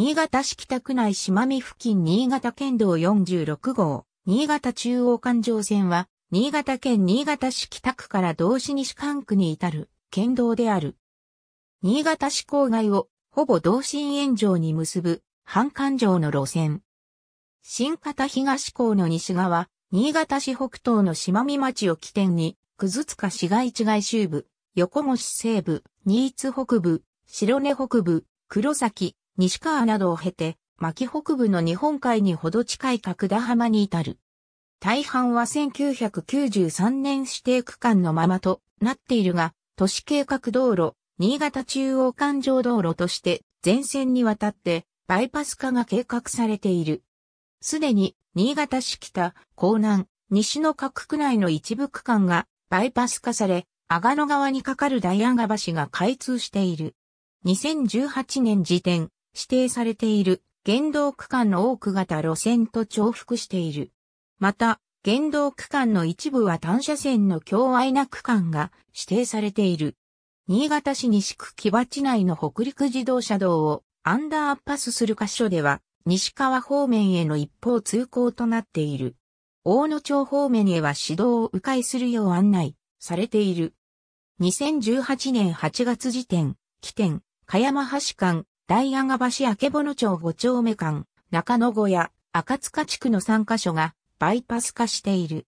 新潟市北区内島見付近新潟県道46号、新潟中央環状線は、新潟県新潟市北区から道志西管区に至る県道である。新潟市郊外をほぼ同心円状に結ぶ半環状の路線。新潟東港の西側、新潟市北東の島見町を起点に、葛塚市街地外周部、横越西部、新津北部、白根北部、黒崎、西川などを経て、牧北部の日本海にほど近い角田浜に至る。大半は1993年指定区間のままとなっているが、都市計画道路、新潟中央環状道路として全線にわたってバイパス化が計画されている。すでに新潟市北、江南、西の各区内の一部区間がバイパス化され、阿賀野川に架かる大阿賀橋が開通している。2018年時点、指定されている原動区間の多く型路線と重複している。また、原動区間の一部は単車線の境愛な区間が指定されている。新潟市西区木鉢内の北陸自動車道をアンダーパスする箇所では、西川方面への一方通行となっている。大野町方面へは指導を迂回するよう案内されている。2018年8月時点、起点、香山橋間、大阿賀橋明の町五丁目間、中野小屋、赤塚地区の3カ所がバイパス化している。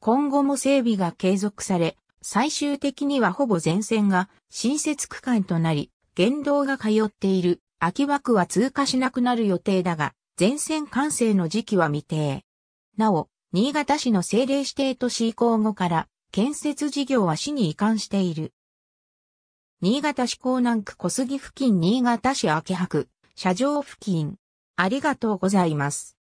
今後も整備が継続され、最終的にはほぼ全線が新設区間となり、言動が通っている秋枠は通過しなくなる予定だが、全線完成の時期は未定。なお、新潟市の政令指定都市移行後から、建設事業は市に移管している。新潟市港南区小杉付近新潟市秋葉区、車上付近。ありがとうございます。